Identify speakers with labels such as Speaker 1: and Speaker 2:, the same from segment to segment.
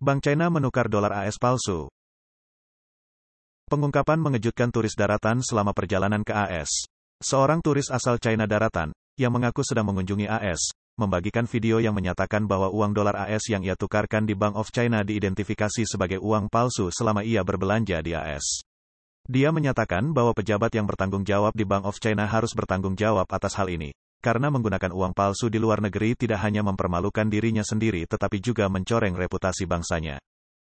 Speaker 1: Bank China menukar dolar AS palsu. Pengungkapan mengejutkan turis daratan selama perjalanan ke AS. Seorang turis asal China daratan, yang mengaku sedang mengunjungi AS, membagikan video yang menyatakan bahwa uang dolar AS yang ia tukarkan di Bank of China diidentifikasi sebagai uang palsu selama ia berbelanja di AS. Dia menyatakan bahwa pejabat yang bertanggung jawab di Bank of China harus bertanggung jawab atas hal ini, karena menggunakan uang palsu di luar negeri tidak hanya mempermalukan dirinya sendiri tetapi juga mencoreng reputasi bangsanya.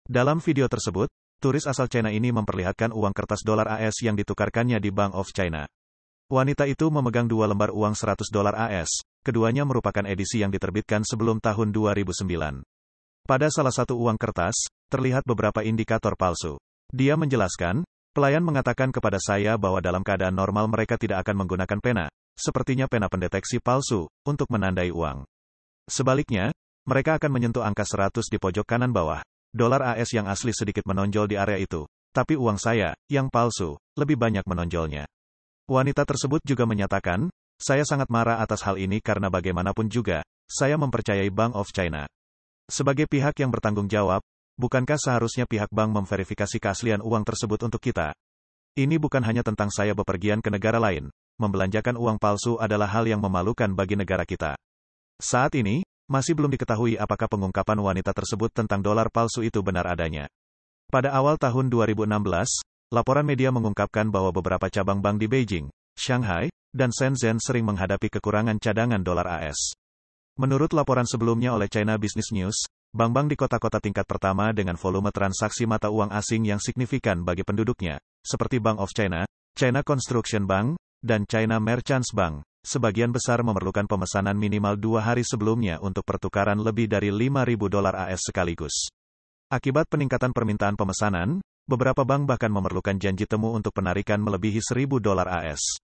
Speaker 1: Dalam video tersebut, turis asal China ini memperlihatkan uang kertas dolar AS yang ditukarkannya di Bank of China. Wanita itu memegang dua lembar uang 100 dolar AS, keduanya merupakan edisi yang diterbitkan sebelum tahun 2009. Pada salah satu uang kertas, terlihat beberapa indikator palsu. Dia menjelaskan, pelayan mengatakan kepada saya bahwa dalam keadaan normal mereka tidak akan menggunakan pena, sepertinya pena pendeteksi palsu, untuk menandai uang. Sebaliknya, mereka akan menyentuh angka 100 di pojok kanan bawah. Dolar AS yang asli sedikit menonjol di area itu, tapi uang saya, yang palsu, lebih banyak menonjolnya. Wanita tersebut juga menyatakan, saya sangat marah atas hal ini karena bagaimanapun juga, saya mempercayai Bank of China. Sebagai pihak yang bertanggung jawab, bukankah seharusnya pihak bank memverifikasi keaslian uang tersebut untuk kita? Ini bukan hanya tentang saya bepergian ke negara lain, membelanjakan uang palsu adalah hal yang memalukan bagi negara kita. Saat ini, masih belum diketahui apakah pengungkapan wanita tersebut tentang dolar palsu itu benar adanya. Pada awal tahun 2016, laporan media mengungkapkan bahwa beberapa cabang bank di Beijing, Shanghai, dan Shenzhen sering menghadapi kekurangan cadangan dolar AS. Menurut laporan sebelumnya oleh China Business News, bank-bank di kota-kota tingkat pertama dengan volume transaksi mata uang asing yang signifikan bagi penduduknya, seperti Bank of China, China Construction Bank, dan China Merchants Bank, sebagian besar memerlukan pemesanan minimal dua hari sebelumnya untuk pertukaran lebih dari 5.000 dolar AS sekaligus. Akibat peningkatan permintaan pemesanan, beberapa bank bahkan memerlukan janji temu untuk penarikan melebihi 1.000 dolar AS.